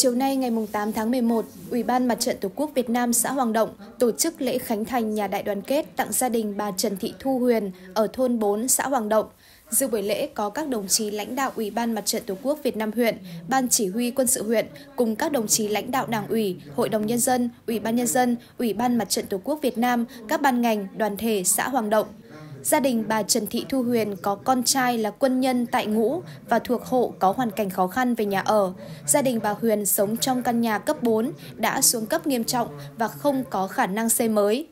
Chiều nay ngày 8 tháng 11, Ủy ban Mặt trận Tổ quốc Việt Nam xã Hoàng Động tổ chức lễ khánh thành nhà đại đoàn kết tặng gia đình bà Trần Thị Thu Huyền ở thôn 4 xã Hoàng Động. Dự buổi lễ có các đồng chí lãnh đạo Ủy ban Mặt trận Tổ quốc Việt Nam huyện, Ban chỉ huy quân sự huyện cùng các đồng chí lãnh đạo Đảng ủy, Hội đồng nhân dân, Ủy ban nhân dân, Ủy ban Mặt trận Tổ quốc Việt Nam, các ban ngành, đoàn thể xã Hoàng Động. Gia đình bà Trần Thị Thu Huyền có con trai là quân nhân tại ngũ và thuộc hộ có hoàn cảnh khó khăn về nhà ở. Gia đình bà Huyền sống trong căn nhà cấp 4 đã xuống cấp nghiêm trọng và không có khả năng xây mới.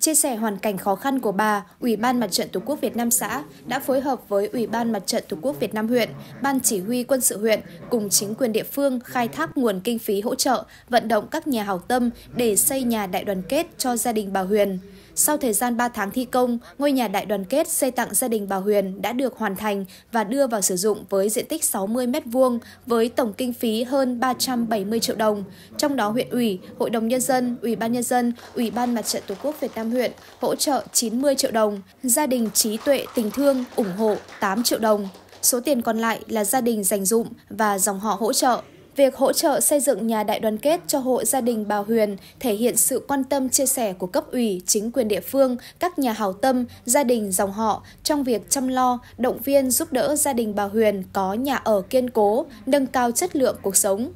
Chia sẻ hoàn cảnh khó khăn của bà, Ủy ban Mặt trận Tổ quốc Việt Nam xã đã phối hợp với Ủy ban Mặt trận Tổ quốc Việt Nam huyện, Ban chỉ huy quân sự huyện cùng chính quyền địa phương khai thác nguồn kinh phí hỗ trợ, vận động các nhà hảo tâm để xây nhà đại đoàn kết cho gia đình bà Huyền. Sau thời gian 3 tháng thi công, ngôi nhà đại đoàn kết xây tặng gia đình bà Huyền đã được hoàn thành và đưa vào sử dụng với diện tích 60 m2 với tổng kinh phí hơn 370 triệu đồng. Trong đó huyện ủy, Hội đồng Nhân dân, Ủy ban Nhân dân, Ủy ban Mặt trận Tổ quốc Việt Nam huyện hỗ trợ 90 triệu đồng, gia đình trí tuệ tình thương ủng hộ 8 triệu đồng. Số tiền còn lại là gia đình dành dụng và dòng họ hỗ trợ. Việc hỗ trợ xây dựng nhà đại đoàn kết cho hộ gia đình bà Huyền thể hiện sự quan tâm chia sẻ của cấp ủy, chính quyền địa phương, các nhà hảo tâm, gia đình dòng họ trong việc chăm lo, động viên giúp đỡ gia đình bà Huyền có nhà ở kiên cố, nâng cao chất lượng cuộc sống.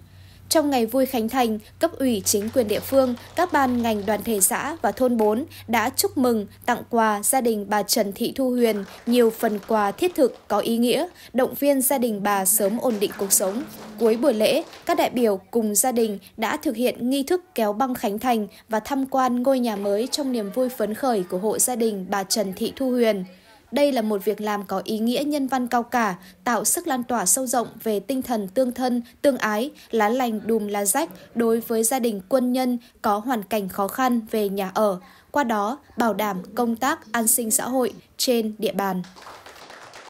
Trong ngày vui khánh thành, cấp ủy chính quyền địa phương, các ban ngành đoàn thể xã và thôn 4 đã chúc mừng, tặng quà gia đình bà Trần Thị Thu Huyền nhiều phần quà thiết thực có ý nghĩa, động viên gia đình bà sớm ổn định cuộc sống. Cuối buổi lễ, các đại biểu cùng gia đình đã thực hiện nghi thức kéo băng khánh thành và tham quan ngôi nhà mới trong niềm vui phấn khởi của hộ gia đình bà Trần Thị Thu Huyền. Đây là một việc làm có ý nghĩa nhân văn cao cả, tạo sức lan tỏa sâu rộng về tinh thần tương thân, tương ái, lá lành đùm lá rách đối với gia đình quân nhân có hoàn cảnh khó khăn về nhà ở, qua đó bảo đảm công tác an sinh xã hội trên địa bàn.